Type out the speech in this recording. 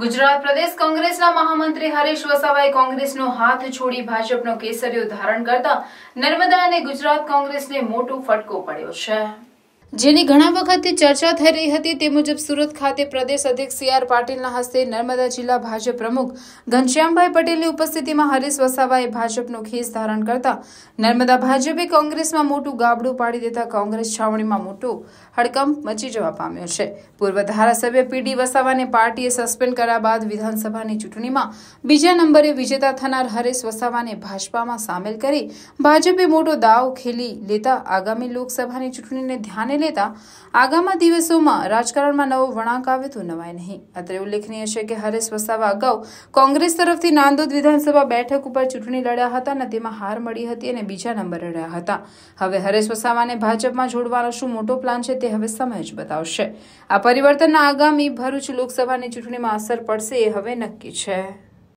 ગુજરાત પ્રદેશ કોંગ્રેસના મહામંત્રી હરેશ વસાવાએ કોંગ્રેસનો હાથ છોડી ભાજપનો કેસરીયો ધારણ કરતા નર્મદા અને ગુજરાત કોંગ્રેસને મોટો ફટકો પડ્યો છે જેની ઘણા વખતથી ચર્ચા થઈ રહી હતી તે મુજબ સુરત ખાતે પ્રદેશ અધ્યક્ષ સી આર પાટીલના હસ્તે નર્મદા જિલ્લા ભાજપ પ્રમુખ ઘનશ્યામભાઈ પટેલની ઉપસ્થિતિમાં હરીશ વસાવાએ ભાજપનો ખેસ ધારણ કરતા નર્મદા ભાજપે કોંગ્રેસમાં મોટું ગાબડું પાડી દેતા કોંગ્રેસ છાવણીમાં મોટો હડકંપ મચી જવા પામ્યો છે પૂર્વ ધારાસભ્ય પીડી વસાવાને પાર્ટીએ સસ્પેન્ડ કર્યા બાદ વિધાનસભાની ચૂંટણીમાં બીજા નંબરે વિજેતા થનાર હરીશ વસાવાને ભાજપામાં સામેલ કરી ભાજપે મોટો દાવ ખેલી લેતા આગામી લોકસભાની ચૂંટણીને ધ્યાને ધ્યાને લેતા આગામી દિવસોમાં રાજકારણમાં નવો વળાંક આવે તો નવાય નહીં અત્રે ઉલ્લેખનીય છે કે હરેશ વસાવા અગાઉ કોંગ્રેસ તરફથી નાંદોદ વિધાનસભા બેઠક ઉપર ચૂંટણી લડ્યા હતા અને તેમાં હાર મળી હતી અને બીજા નંબરે રહ્યા હતા હવે હરેશ વસાવાને ભાજપમાં જોડવાનો શું મોટો પ્લાન છે તે હવે સમય જ બતાવશે આ પરિવર્તનના આગામી ભરૂચ લોકસભાની ચૂંટણીમાં અસર પડશે એ હવે નક્કી છે